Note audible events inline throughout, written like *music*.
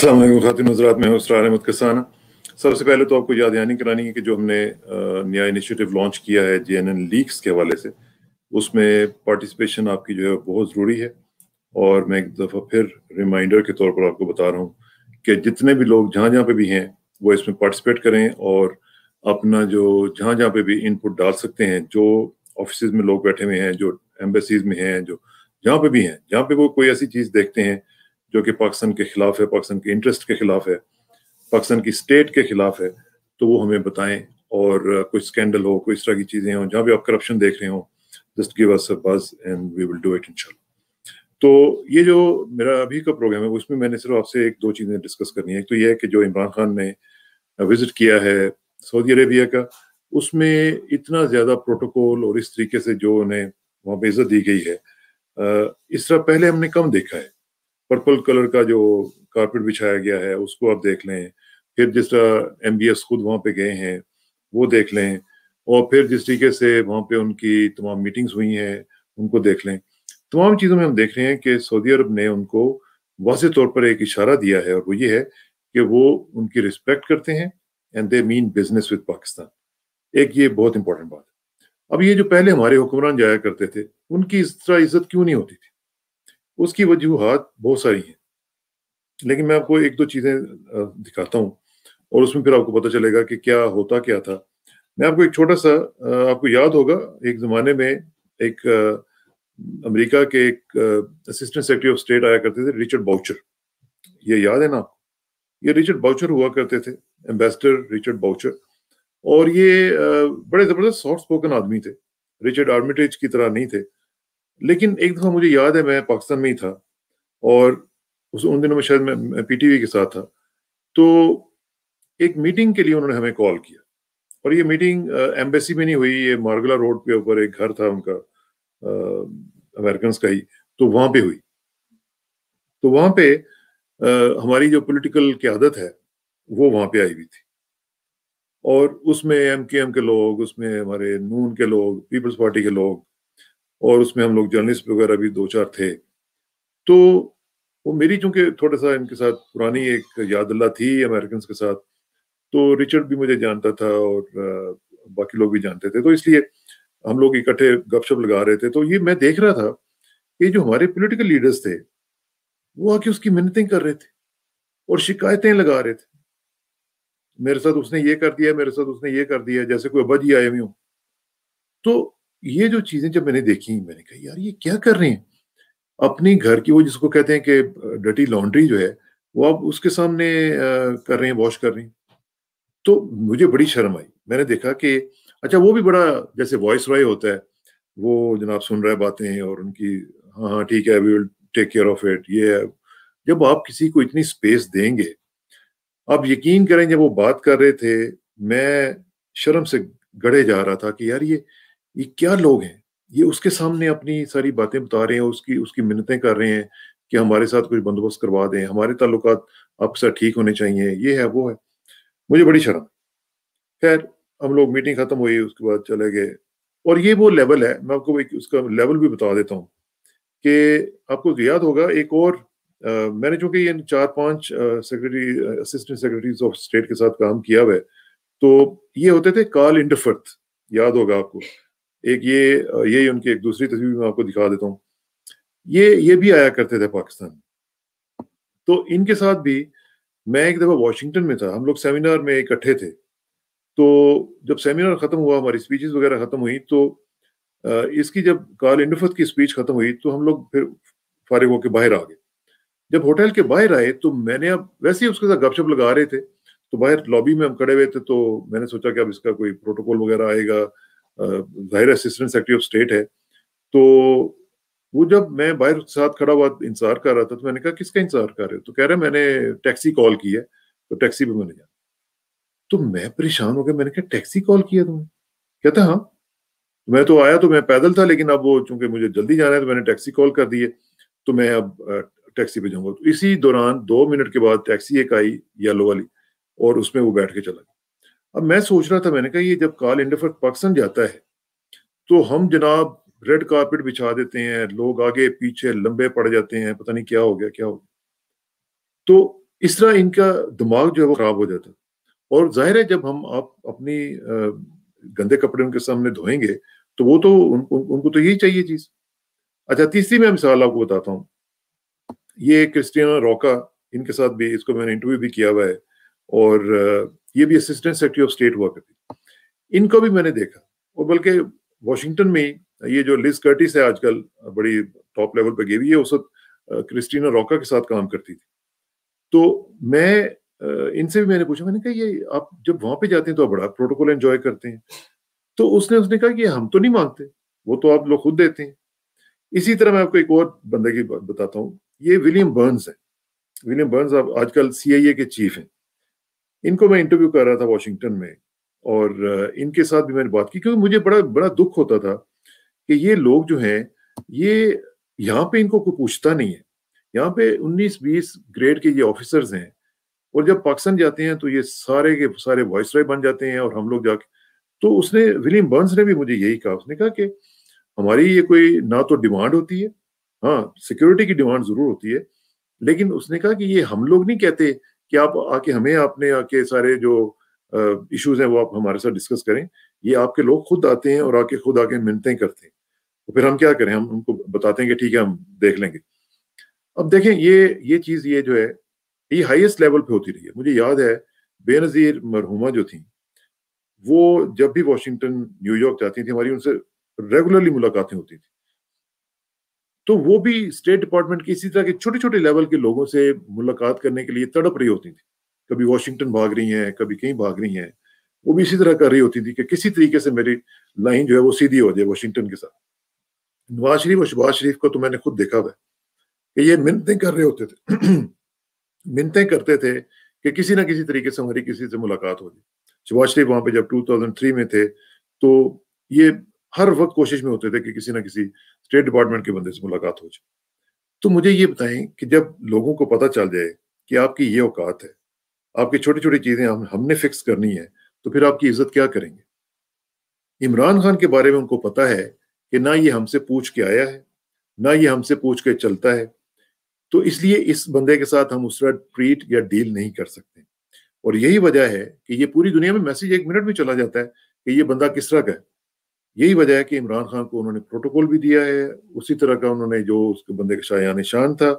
असलम खातिन हजरात मैं उसरा अहमद कसाना सबसे पहले तो आपको याद यानी करानी है कि जो हमने नया इनिशिएटिव लॉन्च किया है जे एन एन लीक्स के हवाले से उसमें पार्टिसिपेशन आपकी जो है बहुत ज़रूरी है और मैं एक दफ़ा फिर रिमाइंडर के तौर पर आपको बता रहा हूँ कि जितने भी लोग जहाँ जहाँ पे भी हैं वो इसमें पार्टिसिपेट करें और अपना जो जहाँ जहाँ पे भी इनपुट डाल सकते हैं जो ऑफिस में लोग बैठे हुए हैं जो एम्बेसीज में हैं जो जहाँ पे भी हैं जहाँ पे वो कोई ऐसी चीज़ देखते हैं जो कि पाकिस्तान के खिलाफ है पाकिस्तान के इंटरेस्ट के खिलाफ है पाकिस्तान की स्टेट के खिलाफ है तो वो हमें बताएं और uh, कोई स्कैंडल हो कोई इस तरह की चीज़ें हों जहाँ भी आप करप्शन देख रहे हो just give us buzz and we will do it in तो ये जो मेरा अभी का प्रोग्राम है उसमें मैंने सिर्फ आपसे एक दो चीज़ें डिस्कस करनी है तो ये है कि जो इमरान खान ने विजिट uh, किया है सऊदी अरेबिया का उसमें इतना ज़्यादा प्रोटोकॉल और इस तरीके से जो उन्हें वहाँ पर इज्जत दी गई है uh, इस तरह पहले हमने कम देखा है पर्पल कलर का जो कारपेट बिछाया गया है उसको आप देख लें फिर जिस तरह एम खुद वहाँ पे गए हैं वो देख लें और फिर जिस तरीके से वहाँ पे उनकी तमाम मीटिंग्स हुई हैं उनको देख लें तमाम चीज़ों में हम देख रहे हैं कि सऊदी अरब ने उनको वाज तौर पर एक इशारा दिया है और वो ये है कि वो उनकी रिस्पेक्ट करते हैं and they mean business with Pakistan एक ये बहुत इंपॉर्टेंट बात है अब ये जो पहले हमारे हुक्मरान जाया करते थे उनकी इस तरह इज्जत क्यों नहीं होती थी उसकी वजूहत बहुत सारी हैं लेकिन मैं आपको एक दो चीज़ें दिखाता हूँ और उसमें फिर आपको पता चलेगा कि क्या होता क्या था मैं आपको एक छोटा सा आपको याद होगा एक ज़माने में एक अमेरिका के एक असिस्टेंट सेक्रेटरी ऑफ स्टेट आया करते थे रिचर्ड बाउचर ये याद है ना आपको ये रिचर्ड बाउचर हुआ करते थे एम्बेसडर रिचर्ड बाउचर और ये बड़े ज़बरदस्त सॉफ्ट स्पोकन आदमी थे रिचर्ड आर्मिटेज की तरह नहीं थे लेकिन एक दफा मुझे याद है मैं पाकिस्तान में ही था और उस उन दिनों में शायद मैं पीटीवी के साथ था तो एक मीटिंग के लिए उन्होंने हमें कॉल किया और ये मीटिंग एम्बेसी में नहीं हुई ये मार्गला रोड के ऊपर एक घर था उनका अमेरिकन का ही तो वहां पे हुई तो वहां पे आ, हमारी जो पॉलिटिकल क्यादत है वो वहां पे आई हुई थी और उसमें एम के एम के लोग उसमें हमारे नून के लोग पीपल्स पार्टी के लोग और उसमें हम लोग जर्नलिस्ट वगैरह भी दो चार थे तो वो मेरी चूंकि थोड़ा सा इनके साथ पुरानी एक यादला थी अमेरिकन के साथ तो रिचर्ड भी मुझे जानता था और बाकी लोग भी जानते थे तो इसलिए हम लोग इकट्ठे गपशप लगा रहे थे तो ये मैं देख रहा था कि जो हमारे पॉलिटिकल लीडर्स थे वो आके उसकी मिन्नतें कर रहे थे और शिकायतें लगा रहे थे मेरे साथ उसने ये कर दिया मेरे साथ उसने ये कर दिया जैसे कोई अब जी आए हुए हूँ तो ये जो चीजें जब मैंने देखी मैंने कहा यार ये क्या कर रहे हैं अपनी घर की वो जिसको कहते हैं कि डटी लॉन्ड्री जो है वो आप उसके सामने कर रहे हैं वॉश कर रहे हैं तो मुझे बड़ी शर्म आई मैंने देखा कि अच्छा वो भी बड़ा जैसे वॉइस रॉय होता है वो जनाब सुन रहे बातें और उनकी हाँ हाँ ठीक है we will take care of it ये है जब आप किसी को इतनी स्पेस देंगे आप यकीन करें जब वो बात कर रहे थे मैं शर्म से गड़े जा रहा था कि यार ये ये क्या लोग हैं ये उसके सामने अपनी सारी बातें बता रहे हैं उसकी उसकी मिन्नतें कर रहे हैं कि हमारे साथ कुछ बंदोबस्त करवा दें हमारे ताल्लुक साथ ठीक होने चाहिए ये है वो है मुझे बड़ी शर्म खैर हम लोग मीटिंग खत्म हुई उसके बाद चले गए और ये वो लेवल है मैं आपको एक उसका लेवल भी बता देता हूँ कि आपको तो याद होगा एक और आ, मैंने चूंकि इन चार पांच secretary assistant secretaries of state के साथ काम किया हुआ है तो ये होते थे कार्ल इंडफर्थ याद होगा आपको एक ये यही उनकी एक दूसरी तस्वीर मैं आपको दिखा देता हूँ ये ये भी आया करते थे पाकिस्तान तो इनके साथ भी मैं एक दफ़ा वॉशिंगटन में था हम लोग सेमिनार में इकट्ठे थे तो जब सेमिनार ख़त्म हुआ हमारी स्पीचेस वगैरह ख़त्म हुई तो इसकी जब काल इंडफत की स्पीच ख़त्म हुई तो हम लोग फिर फारिग होकर बाहर आ गए जब होटल के बाहर आए तो मैंने अब वैसे ही उसके साथ गपशप लगा रहे थे तो बाहर लॉबी में हम खड़े हुए थे तो मैंने सोचा कि अब इसका कोई प्रोटोकॉल वगैरह आएगा जाहिर असिस्टेंट सेक्रेटरी ऑफ स्टेट है तो वो जब मैं बाहर उसके साथ खड़ा हुआ इंतजार कर रहा था तो मैंने कहा किसका इंतजार कर रहे हो तो कह रहे मैंने टैक्सी कॉल की है तो टैक्सी पे मैंने जाना तो मैं परेशान हो गया मैंने कहा टैक्सी कॉल किया तुमने कहता हाँ मैं तो आया तो मैं पैदल था लेकिन अब वो चूंकि मुझे जल्दी जाना है तो मैंने टैक्सी कॉल कर दी है तो मैं अब टैक्सी पे जाऊंगा तो इसी दौरान दो मिनट के बाद टैक्सी एक आई येलो वाली और उसमें वो बैठ के चला गया अब मैं सोच रहा था मैंने कहा ये जब काल इंडिया फॉर पाकिस्तान जाता है तो हम जनाब रेड कारपेट बिछा देते हैं लोग आगे पीछे लंबे पड़ जाते हैं पता नहीं क्या हो गया क्या हो गया तो इस तरह इनका दिमाग जो है वो खराब हो जाता और जाहिर है जब हम आप अपनी गंदे कपड़े उनके सामने धोएंगे तो वो तो उन, उन, उनको तो यही चाहिए चीज अच्छा तीसरी मैं मिसाल आपको बताता हूँ ये क्रिस्टियानो रोका इनके साथ भी इसको मैंने इंटरव्यू भी किया हुआ है और ये भी असिस्टेंट सेक्रेटरी ऑफ स्टेट हुआ करती इनको भी मैंने देखा और बल्कि वॉशिंगटन में ये जो लिस कर्टिस है आजकल बड़ी टॉप लेवल पर गई हुई है उस वक्त क्रिस्टीना रॉका के साथ काम करती थी तो मैं इनसे भी मैंने पूछा मैंने कहा ये आप जब वहां पे जाते हैं तो आप बड़ा प्रोटोकॉल एंजॉय करते हैं तो उसने उसने कहा कि हम तो नहीं मांगते वो तो आप लोग खुद देते हैं इसी तरह मैं आपको एक और बंदे की बात बताता हूँ ये विलियम बर्न्स है विलियम बर्न्स आप आजकल सी के चीफ हैं इनको मैं इंटरव्यू कर रहा था वॉशिंगटन में और इनके साथ भी मैंने बात की क्योंकि मुझे बड़ा बड़ा दुख होता था कि ये लोग जो हैं ये यहाँ पे इनको कोई पूछता नहीं है यहाँ पे 19-20 ग्रेड के ये ऑफिसर्स हैं और जब पाकिस्तान जाते हैं तो ये सारे के सारे वॉइस बन जाते हैं और हम लोग जाके तो उसने विलियम बर्न्स ने भी मुझे यही कहा उसने कहा कि हमारी ये कोई ना तो डिमांड होती है हाँ सिक्योरिटी की डिमांड जरूर होती है लेकिन उसने कहा कि ये हम लोग नहीं कहते कि आप आके हमें आपने आके सारे जो इश्यूज हैं वो आप हमारे साथ डिस्कस करें ये आपके लोग खुद आते हैं और आके खुद आके मिनतें करते हैं तो फिर हम क्या करें हम उनको बताते हैं कि ठीक है हम देख लेंगे अब देखें ये ये चीज़ ये जो है ये हाईएस्ट लेवल पे होती रही है मुझे याद है बेनज़ीर मरहुमा जो थी वो जब भी वॉशिंगटन न्यूयॉर्क जाती थी हमारी उनसे रेगुलरली मुलाकातें होती थी तो वो भी स्टेट डिपार्टमेंट की इसी तरह के छोटे छोटे लेवल के लोगों से मुलाकात करने के लिए तड़प रही होती थी कभी वॉशिंगटन भाग रही हैं कभी कहीं भाग रही हैं वो भी इसी तरह कर रही होती थी कि किसी तरीके से मेरी लाइन जो है वो सीधी हो जाए वॉशिंगटन के साथ नवाज शरीफ और शहबाज शरीफ को तो मैंने खुद देखा हुआ कि ये मिन्नतें कर रहे होते थे *clears throat* मिन्नतें करते थे कि किसी ना किसी तरीके से हमारी किसी से मुलाकात हो जाए शबाज शरीफ वहां पे जब 2003 में थे तो ये हर वक्त कोशिश में होते थे कि किसी ना किसी स्टेट डिपार्टमेंट के बंदे से मुलाकात हो जाए तो मुझे ये बताएं कि जब लोगों को पता चल जाए कि आपकी ये औकात है आपकी छोटी छोटी चीजें हम हमने फिक्स करनी है तो फिर आपकी इज्जत क्या करेंगे इमरान खान के बारे में उनको पता है कि ना ये हमसे पूछ के आया है ना ये हमसे पूछ के चलता है तो इसलिए इस बंदे के साथ हम उसका ट्रीट या डील नहीं कर सकते और यही वजह है कि ये पूरी दुनिया में मैसेज एक मिनट में चला जाता है कि ये बंदा किस तरह का है यही वजह है कि इमरान खान को उन्होंने प्रोटोकॉल भी दिया है उसी तरह का उन्होंने जो उसके बंदे का शाया निशान था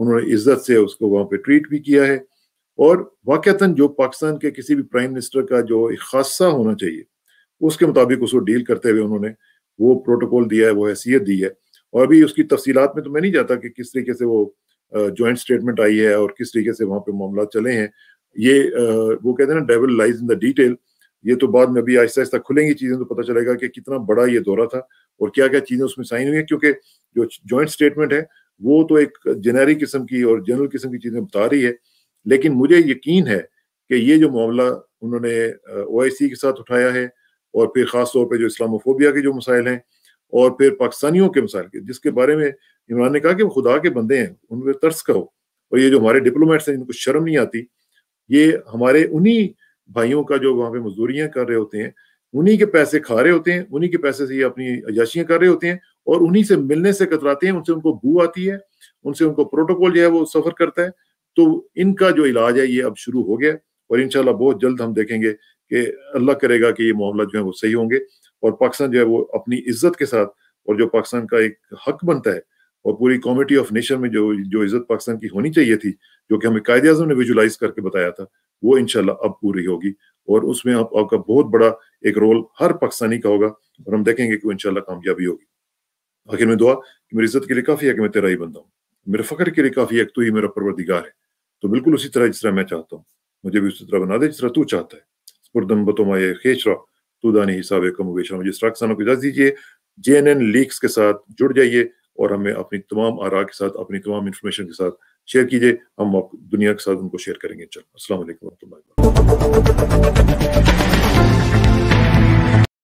उन्होंने इज्जत से उसको वहां पे ट्रीट भी किया है और वाक़ता जो पाकिस्तान के किसी भी प्राइम मिनिस्टर का जो एक खादसा होना चाहिए उसके मुताबिक उसको डील करते हुए उन्होंने वो प्रोटोकॉल दिया है वो हैसियत दी है और अभी उसकी तफसीत में तो मैं नहीं जाता कि किस तरीके से वो जॉइंट स्टेटमेंट आई है और किस तरीके से वहाँ पे मामला चले हैं ये वो कहते हैं ना devil lies in the detail ये तो बाद में अभी आहिस्ता आहिस्ता खुलेंगी चीजें तो पता चलेगा कि कितना बड़ा ये दौरा था और क्या क्या चीजें उसमें साइन हुई है क्योंकि जो ज्वाइंट स्टेटमेंट है वो तो एक जेनेरिक किस्म की और जनरल किस्म की चीजें बता रही है लेकिन मुझे यकीन है कि ये जो मामला उन्होंने ओ के साथ उठाया है और फिर खास तौर पर जो इस्लामोफोबिया के जो मसाइल हैं और फिर पाकिस्तानियों के मसाइल के जिसके बारे में इमरान ने कहा कि वो खुदा के बंदे हैं उन पर तर्स का हो और ये जो हमारे डिप्लोमेट्स हैं इनको शर्म नहीं आती ये हमारे उन्हीं भाइयों का जो वहां पे मजदूरियां कर रहे होते हैं उन्हीं के पैसे खा रहे होते हैं उन्हीं के पैसे से ये अपनी अजाशियां कर रहे होते हैं और उन्हीं से मिलने से कतराते हैं उनसे उनको बू आती है उनसे उनको प्रोटोकॉल जो है वो सफर करता है तो इनका जो इलाज है ये अब शुरू हो गया और इनशाला बहुत जल्द हम देखेंगे कि अल्लाह करेगा कि ये मामला जो है वो सही होंगे और पाकिस्तान जो है वो अपनी इज्जत के साथ और जो पाकिस्तान का एक हक बनता है और पूरी कॉमिटी ऑफ नेशन में जो जो इज्जत पाकिस्तान की होनी चाहिए थी जो कि हमें कायदे अजम ने विजुलाइज करके बताया था वो इनशाला अब पूरी होगी और उसमें आप, आपका बहुत बड़ा एक रोल हर पाकिस्तानी का होगा और हम देखेंगे कि इनशाला कामयाबी होगी आखिर में दुआ कि मेरी इज्जत के लिए काफी है कि मैं तेरा ही बंदा हूँ मेरे फख्र के लिए काफी है तू ही मेरा परवरदिगार है तो बिल्कुल उसी तरह जिस तरह मैं चाहता हूँ मुझे भी उसी तरह बना दे जिस तरह तू चाहता है स्पुरदम बतोमाए खेचरा तूदानी हिसाब कम वेशरा मुझे तरह किसानों को इजाजत दीजिए जे एन एन लीक्स के साथ जुड़ जाइए और हमें अपनी तमाम आरा के साथ अपनी तमाम इन्फॉर्मेशन के साथ शेयर कीजिए हम आप दुनिया के साथ उनको शेयर करेंगे चलो असल वरहमल